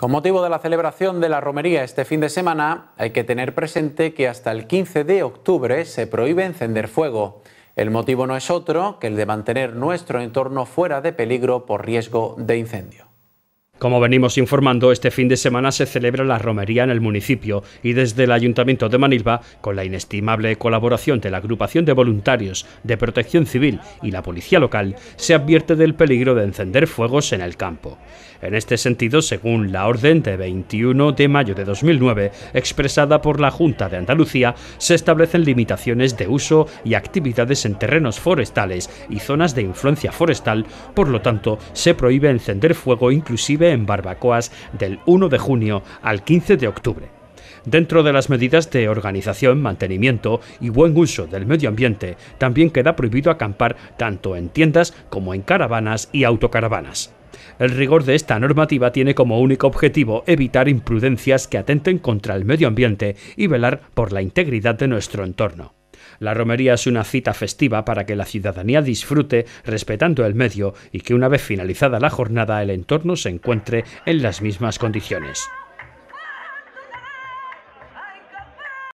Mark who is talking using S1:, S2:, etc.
S1: Con motivo de la celebración de la romería este fin de semana, hay que tener presente que hasta el 15 de octubre se prohíbe encender fuego. El motivo no es otro que el de mantener nuestro entorno fuera de peligro por riesgo de incendio.
S2: Como venimos informando, este fin de semana se celebra la romería en el municipio y desde el Ayuntamiento de Manilva, con la inestimable colaboración de la agrupación de voluntarios de protección civil y la policía local, se advierte del peligro de encender fuegos en el campo. En este sentido, según la orden de 21 de mayo de 2009, expresada por la Junta de Andalucía, se establecen limitaciones de uso y actividades en terrenos forestales y zonas de influencia forestal, por lo tanto, se prohíbe encender fuego inclusive en barbacoas del 1 de junio al 15 de octubre. Dentro de las medidas de organización, mantenimiento y buen uso del medio ambiente, también queda prohibido acampar tanto en tiendas como en caravanas y autocaravanas. El rigor de esta normativa tiene como único objetivo evitar imprudencias que atenten contra el medio ambiente y velar por la integridad de nuestro entorno. La romería es una cita festiva para que la ciudadanía disfrute respetando el medio y que una vez finalizada la jornada el entorno se encuentre en las mismas condiciones.